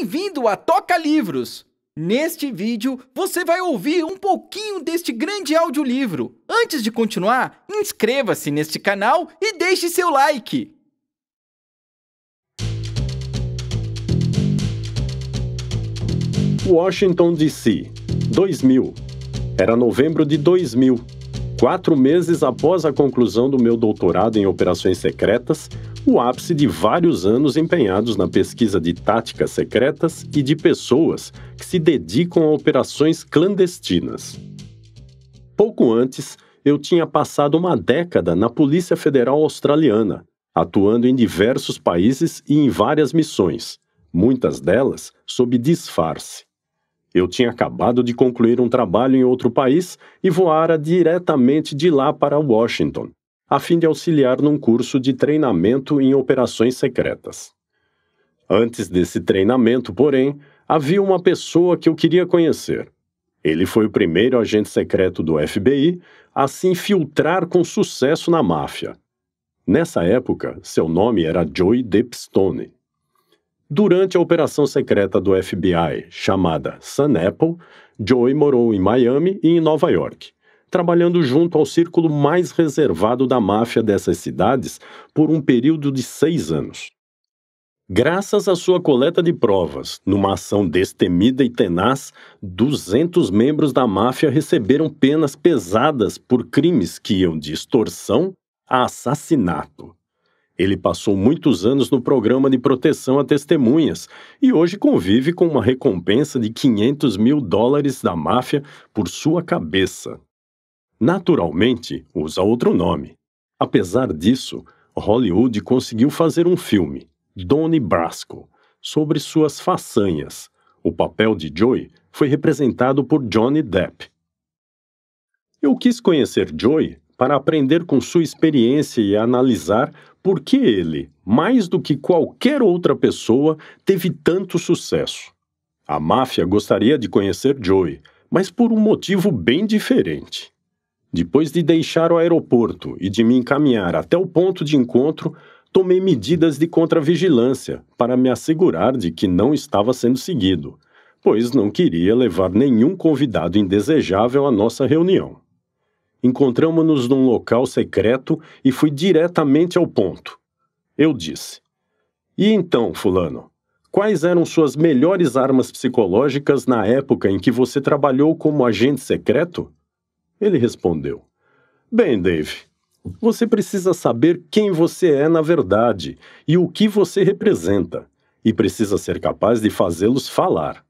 Bem-vindo a Toca Livros! Neste vídeo, você vai ouvir um pouquinho deste grande audiolivro. Antes de continuar, inscreva-se neste canal e deixe seu like! Washington, D.C., 2000. Era novembro de 2000. Quatro meses após a conclusão do meu doutorado em operações secretas, o ápice de vários anos empenhados na pesquisa de táticas secretas e de pessoas que se dedicam a operações clandestinas. Pouco antes, eu tinha passado uma década na Polícia Federal Australiana, atuando em diversos países e em várias missões, muitas delas sob disfarce. Eu tinha acabado de concluir um trabalho em outro país e voara diretamente de lá para Washington, a fim de auxiliar num curso de treinamento em operações secretas. Antes desse treinamento, porém, havia uma pessoa que eu queria conhecer. Ele foi o primeiro agente secreto do FBI a se infiltrar com sucesso na máfia. Nessa época, seu nome era Joey Depstone. Durante a operação secreta do FBI, chamada Sun Apple, Joey morou em Miami e em Nova York trabalhando junto ao círculo mais reservado da máfia dessas cidades por um período de seis anos. Graças à sua coleta de provas, numa ação destemida e tenaz, 200 membros da máfia receberam penas pesadas por crimes que iam de extorsão a assassinato. Ele passou muitos anos no programa de proteção a testemunhas e hoje convive com uma recompensa de 500 mil dólares da máfia por sua cabeça naturalmente usa outro nome. Apesar disso, Hollywood conseguiu fazer um filme, Donnie Brasco, sobre suas façanhas. O papel de Joey foi representado por Johnny Depp. Eu quis conhecer Joey para aprender com sua experiência e analisar por que ele, mais do que qualquer outra pessoa, teve tanto sucesso. A máfia gostaria de conhecer Joey, mas por um motivo bem diferente. Depois de deixar o aeroporto e de me encaminhar até o ponto de encontro, tomei medidas de contravigilância para me assegurar de que não estava sendo seguido, pois não queria levar nenhum convidado indesejável à nossa reunião. Encontramos-nos num local secreto e fui diretamente ao ponto. Eu disse: E então, Fulano, quais eram suas melhores armas psicológicas na época em que você trabalhou como agente secreto? Ele respondeu: Bem, Dave, você precisa saber quem você é na verdade e o que você representa, e precisa ser capaz de fazê-los falar.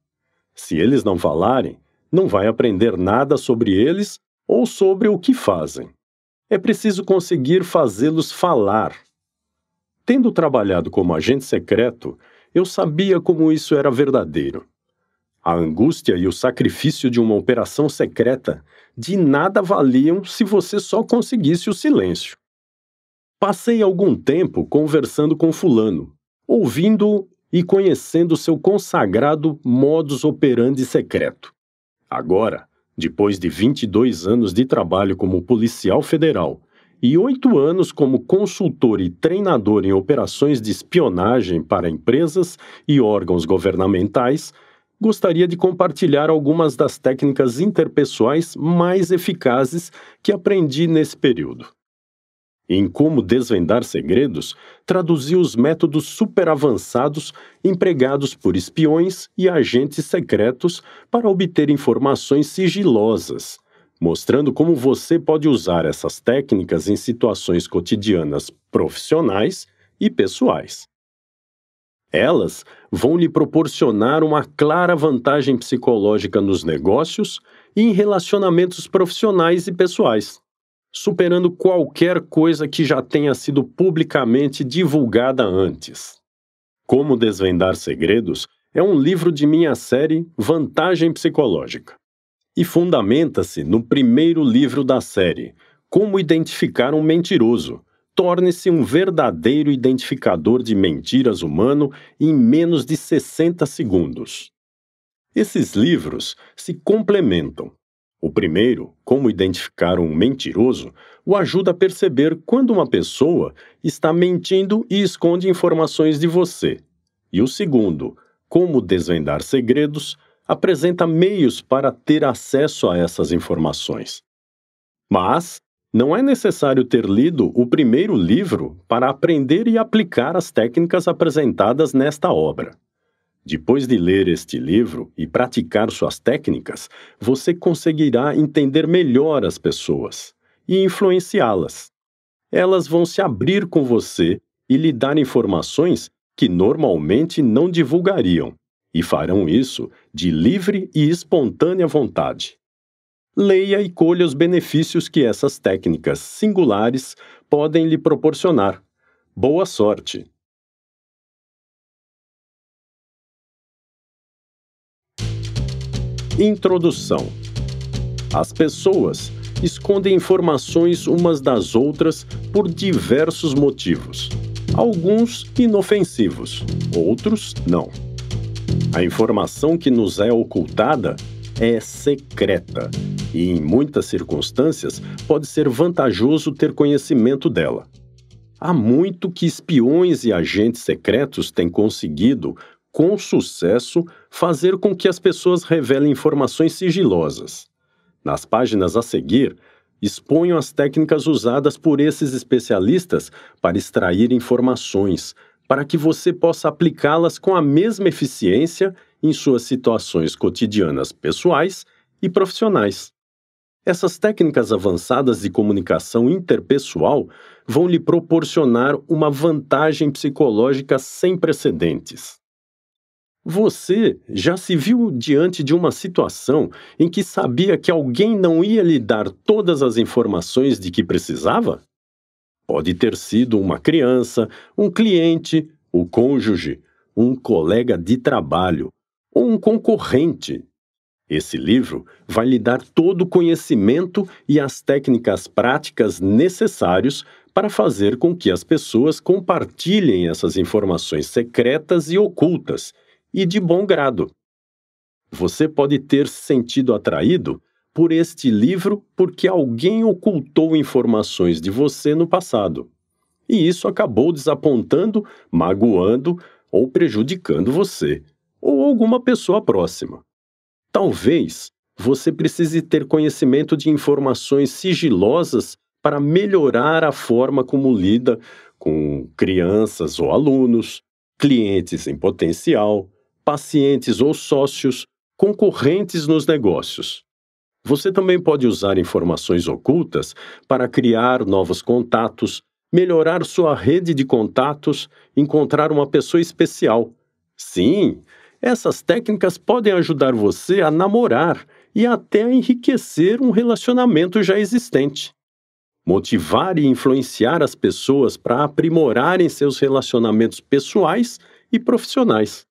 Se eles não falarem, não vai aprender nada sobre eles ou sobre o que fazem. É preciso conseguir fazê-los falar. Tendo trabalhado como agente secreto, eu sabia como isso era verdadeiro. A angústia e o sacrifício de uma operação secreta de nada valiam se você só conseguisse o silêncio. Passei algum tempo conversando com Fulano, ouvindo-o e conhecendo seu consagrado modus operandi secreto. Agora, depois de 22 anos de trabalho como policial federal e oito anos como consultor e treinador em operações de espionagem para empresas e órgãos governamentais, gostaria de compartilhar algumas das técnicas interpessoais mais eficazes que aprendi nesse período. Em Como Desvendar Segredos, traduzi os métodos super avançados empregados por espiões e agentes secretos para obter informações sigilosas, mostrando como você pode usar essas técnicas em situações cotidianas profissionais e pessoais. Elas vão lhe proporcionar uma clara vantagem psicológica nos negócios e em relacionamentos profissionais e pessoais, superando qualquer coisa que já tenha sido publicamente divulgada antes. Como Desvendar Segredos é um livro de minha série Vantagem Psicológica e fundamenta-se no primeiro livro da série, Como Identificar um Mentiroso, torne-se um verdadeiro identificador de mentiras humano em menos de 60 segundos. Esses livros se complementam. O primeiro, Como Identificar um Mentiroso, o ajuda a perceber quando uma pessoa está mentindo e esconde informações de você. E o segundo, Como Desvendar Segredos, apresenta meios para ter acesso a essas informações. Mas não é necessário ter lido o primeiro livro para aprender e aplicar as técnicas apresentadas nesta obra. Depois de ler este livro e praticar suas técnicas, você conseguirá entender melhor as pessoas e influenciá-las. Elas vão se abrir com você e lhe dar informações que normalmente não divulgariam, e farão isso de livre e espontânea vontade leia e colha os benefícios que essas técnicas singulares podem lhe proporcionar. Boa sorte! Introdução: As pessoas escondem informações umas das outras por diversos motivos, alguns inofensivos, outros não. A informação que nos é ocultada é secreta e, em muitas circunstâncias, pode ser vantajoso ter conhecimento dela. Há muito que espiões e agentes secretos têm conseguido, com sucesso, fazer com que as pessoas revelem informações sigilosas. Nas páginas a seguir, exponho as técnicas usadas por esses especialistas para extrair informações, para que você possa aplicá-las com a mesma eficiência em suas situações cotidianas pessoais e profissionais. Essas técnicas avançadas de comunicação interpessoal vão lhe proporcionar uma vantagem psicológica sem precedentes. Você já se viu diante de uma situação em que sabia que alguém não ia lhe dar todas as informações de que precisava? Pode ter sido uma criança, um cliente, o cônjuge, um colega de trabalho, ou um concorrente. Esse livro vai lhe dar todo o conhecimento e as técnicas práticas necessários para fazer com que as pessoas compartilhem essas informações secretas e ocultas, e de bom grado. Você pode ter se sentido atraído por este livro porque alguém ocultou informações de você no passado. E isso acabou desapontando, magoando ou prejudicando você ou alguma pessoa próxima. Talvez você precise ter conhecimento de informações sigilosas para melhorar a forma como lida com crianças ou alunos, clientes em potencial, pacientes ou sócios, concorrentes nos negócios. Você também pode usar informações ocultas para criar novos contatos, melhorar sua rede de contatos, encontrar uma pessoa especial. Sim, essas técnicas podem ajudar você a namorar e até a enriquecer um relacionamento já existente. Motivar e influenciar as pessoas para aprimorarem seus relacionamentos pessoais e profissionais.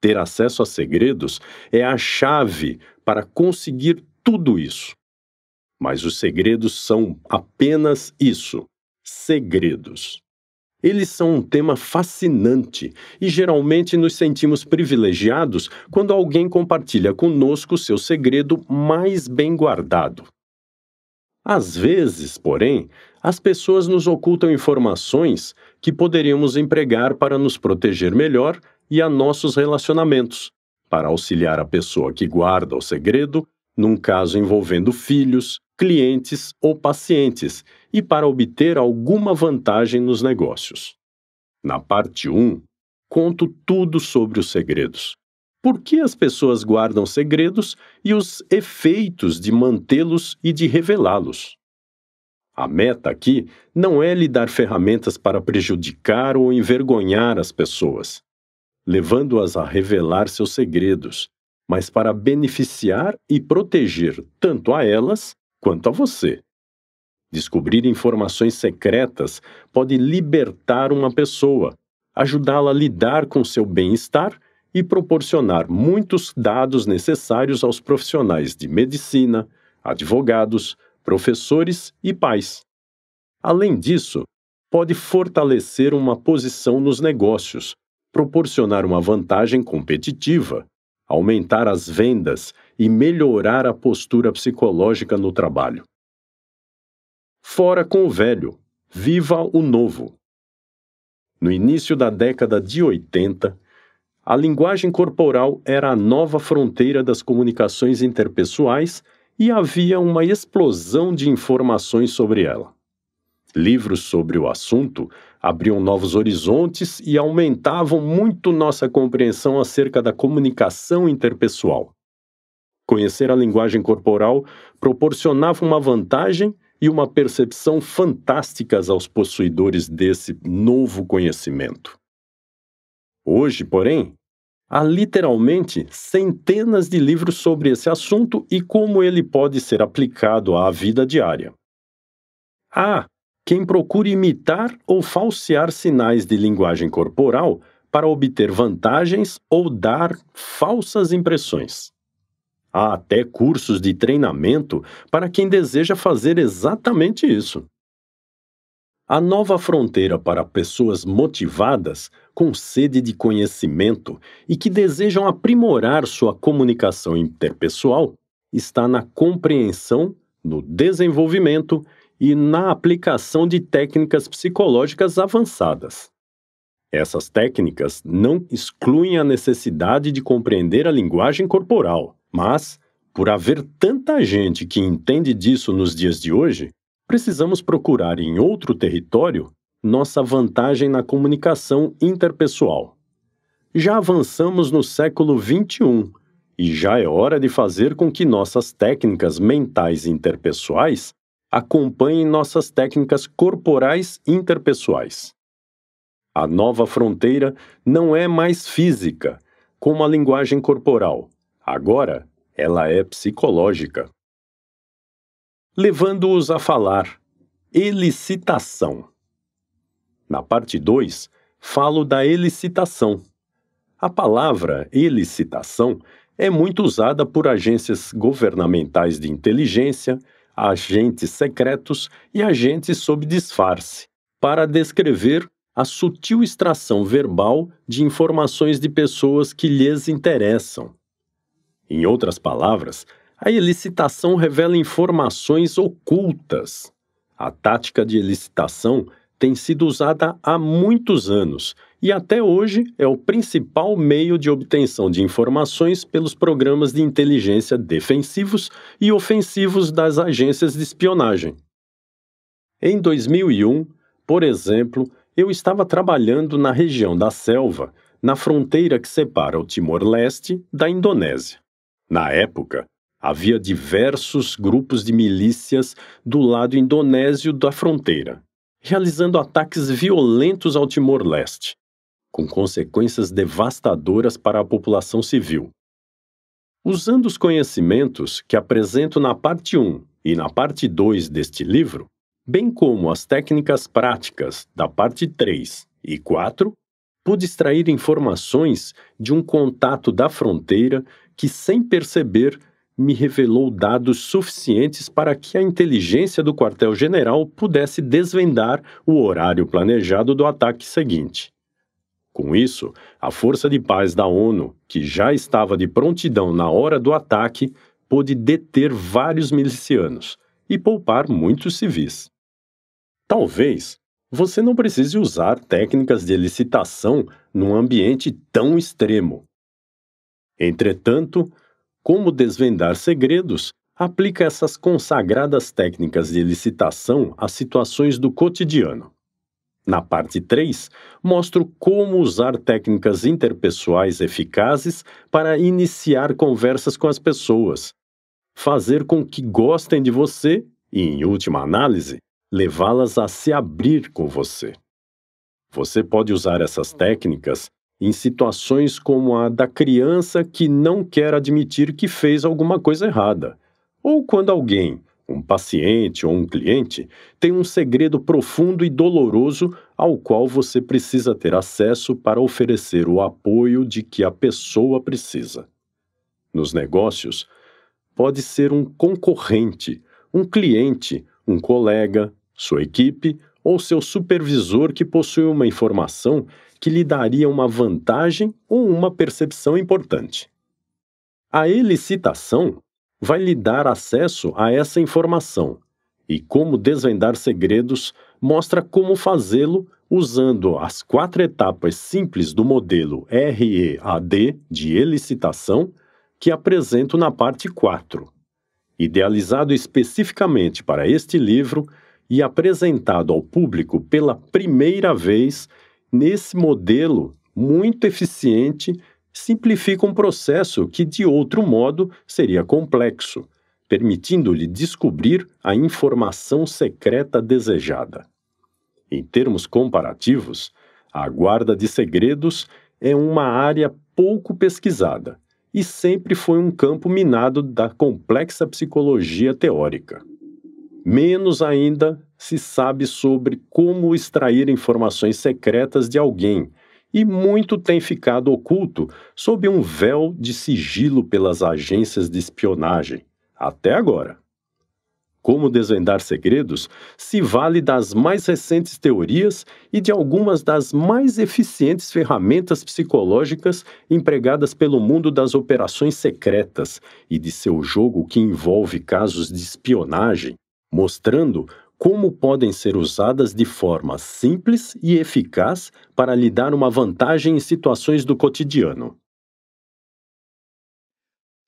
Ter acesso a segredos é a chave para conseguir tudo isso. Mas os segredos são apenas isso: segredos. Eles são um tema fascinante e geralmente nos sentimos privilegiados quando alguém compartilha conosco seu segredo mais bem guardado. Às vezes, porém, as pessoas nos ocultam informações que poderíamos empregar para nos proteger melhor e a nossos relacionamentos, para auxiliar a pessoa que guarda o segredo, num caso envolvendo filhos, clientes ou pacientes, e para obter alguma vantagem nos negócios. Na parte 1, conto tudo sobre os segredos. Por que as pessoas guardam segredos e os efeitos de mantê-los e de revelá-los? A meta aqui não é lhe dar ferramentas para prejudicar ou envergonhar as pessoas, levando-as a revelar seus segredos, mas para beneficiar e proteger tanto a elas quanto a você. Descobrir informações secretas pode libertar uma pessoa, ajudá-la a lidar com seu bem-estar e proporcionar muitos dados necessários aos profissionais de medicina, advogados, professores e pais. Além disso, pode fortalecer uma posição nos negócios, proporcionar uma vantagem competitiva, aumentar as vendas e melhorar a postura psicológica no trabalho. Fora com o velho, viva o novo. No início da década de 80, a linguagem corporal era a nova fronteira das comunicações interpessoais e havia uma explosão de informações sobre ela. Livros sobre o assunto abriam novos horizontes e aumentavam muito nossa compreensão acerca da comunicação interpessoal. Conhecer a linguagem corporal proporcionava uma vantagem e uma percepção fantásticas aos possuidores desse novo conhecimento. Hoje, porém, há literalmente centenas de livros sobre esse assunto e como ele pode ser aplicado à vida diária. Há quem procure imitar ou falsear sinais de linguagem corporal para obter vantagens ou dar falsas impressões. Há até cursos de treinamento para quem deseja fazer exatamente isso. A nova fronteira para pessoas motivadas, com sede de conhecimento e que desejam aprimorar sua comunicação interpessoal está na compreensão, no desenvolvimento e na aplicação de técnicas psicológicas avançadas. Essas técnicas não excluem a necessidade de compreender a linguagem corporal mas, por haver tanta gente que entende disso nos dias de hoje, precisamos procurar em outro território nossa vantagem na comunicação interpessoal. Já avançamos no século XXI e já é hora de fazer com que nossas técnicas mentais interpessoais acompanhem nossas técnicas corporais interpessoais. A nova fronteira não é mais física, como a linguagem corporal, Agora ela é psicológica. Levando-os a falar. Elicitação. Na parte 2, falo da elicitação. A palavra elicitação é muito usada por agências governamentais de inteligência, agentes secretos e agentes sob disfarce para descrever a sutil extração verbal de informações de pessoas que lhes interessam em outras palavras, a elicitação revela informações ocultas. A tática de elicitação tem sido usada há muitos anos e até hoje é o principal meio de obtenção de informações pelos programas de inteligência defensivos e ofensivos das agências de espionagem. Em 2001, por exemplo, eu estava trabalhando na região da selva, na fronteira que separa o Timor-Leste da Indonésia. Na época, havia diversos grupos de milícias do lado indonésio da fronteira, realizando ataques violentos ao Timor-Leste, com consequências devastadoras para a população civil. Usando os conhecimentos que apresento na parte 1 e na parte 2 deste livro, bem como as técnicas práticas da parte 3 e 4, pude extrair informações de um contato da fronteira que, sem perceber, me revelou dados suficientes para que a inteligência do quartel-general pudesse desvendar o horário planejado do ataque seguinte. Com isso, a Força de Paz da ONU, que já estava de prontidão na hora do ataque, pôde deter vários milicianos e poupar muitos civis. Talvez você não precise usar técnicas de licitação num ambiente tão extremo, Entretanto, como desvendar segredos aplica essas consagradas técnicas de licitação a situações do cotidiano. Na parte 3, mostro como usar técnicas interpessoais eficazes para iniciar conversas com as pessoas, fazer com que gostem de você e, em última análise, levá-las a se abrir com você. Você pode usar essas técnicas em situações como a da criança que não quer admitir que fez alguma coisa errada, ou quando alguém, um paciente ou um cliente, tem um segredo profundo e doloroso ao qual você precisa ter acesso para oferecer o apoio de que a pessoa precisa. Nos negócios, pode ser um concorrente, um cliente, um colega, sua equipe ou seu supervisor que possui uma informação que lhe daria uma vantagem ou uma percepção importante. A elicitação vai lhe dar acesso a essa informação e como desvendar segredos mostra como fazê-lo usando as quatro etapas simples do modelo READ de elicitação que apresento na parte 4. Idealizado especificamente para este livro, e apresentado ao público pela primeira vez nesse modelo muito eficiente, simplifica um processo que, de outro modo, seria complexo, permitindo-lhe descobrir a informação secreta desejada. Em termos comparativos, a guarda de segredos é uma área pouco pesquisada e sempre foi um campo minado da complexa psicologia teórica menos ainda se sabe sobre como extrair informações secretas de alguém, e muito tem ficado oculto sob um véu de sigilo pelas agências de espionagem, até agora. Como desvendar segredos se vale das mais recentes teorias e de algumas das mais eficientes ferramentas psicológicas empregadas pelo mundo das operações secretas e de seu jogo que envolve casos de espionagem, mostrando como podem ser usadas de forma simples e eficaz para lhe dar uma vantagem em situações do cotidiano.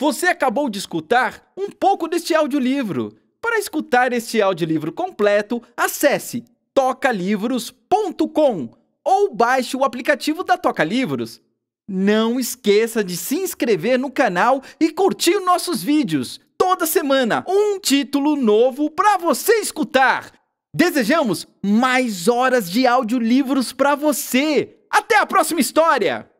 Você acabou de escutar um pouco deste audiolivro. Para escutar este audiolivro completo, acesse tocalivros.com ou baixe o aplicativo da Toca Livros. Não esqueça de se inscrever no canal e curtir nossos vídeos toda semana um título novo para você escutar. Desejamos mais horas de audiolivros para você. Até a próxima história!